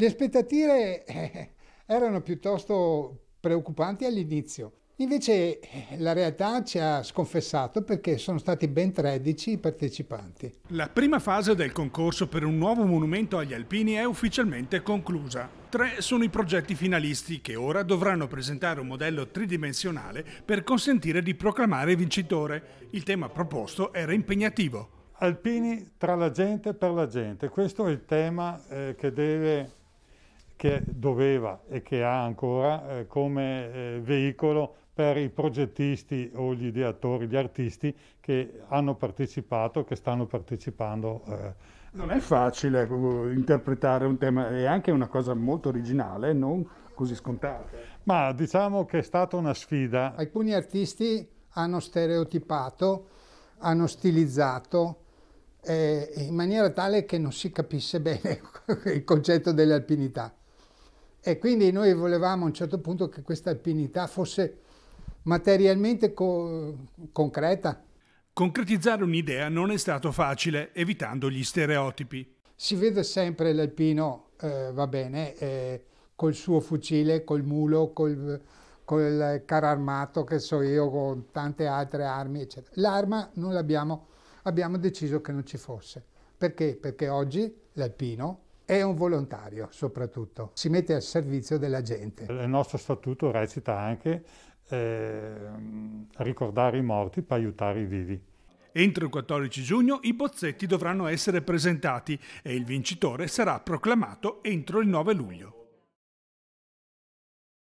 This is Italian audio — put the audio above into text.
Le aspettative eh, erano piuttosto preoccupanti all'inizio. Invece eh, la realtà ci ha sconfessato perché sono stati ben 13 i partecipanti. La prima fase del concorso per un nuovo monumento agli alpini è ufficialmente conclusa. Tre sono i progetti finalisti che ora dovranno presentare un modello tridimensionale per consentire di proclamare vincitore. Il tema proposto era impegnativo. Alpini tra la gente e per la gente, questo è il tema eh, che deve che doveva e che ha ancora eh, come eh, veicolo per i progettisti o gli ideatori, gli artisti che hanno partecipato, che stanno partecipando. Eh. Non è facile eh, interpretare un tema, è anche una cosa molto originale, non così scontata. Ma diciamo che è stata una sfida. Alcuni artisti hanno stereotipato, hanno stilizzato, eh, in maniera tale che non si capisse bene il concetto dell'alpinità. E quindi noi volevamo a un certo punto che questa alpinità fosse materialmente co concreta. Concretizzare un'idea non è stato facile, evitando gli stereotipi. Si vede sempre l'alpino, eh, va bene, eh, col suo fucile, col mulo, col, col carro armato, che so io, con tante altre armi, eccetera. L'arma non l'abbiamo, abbiamo deciso che non ci fosse. Perché? Perché oggi l'alpino è un volontario soprattutto, si mette al servizio della gente. Il nostro statuto recita anche eh, ricordare i morti per aiutare i vivi. Entro il 14 giugno i bozzetti dovranno essere presentati e il vincitore sarà proclamato entro il 9 luglio.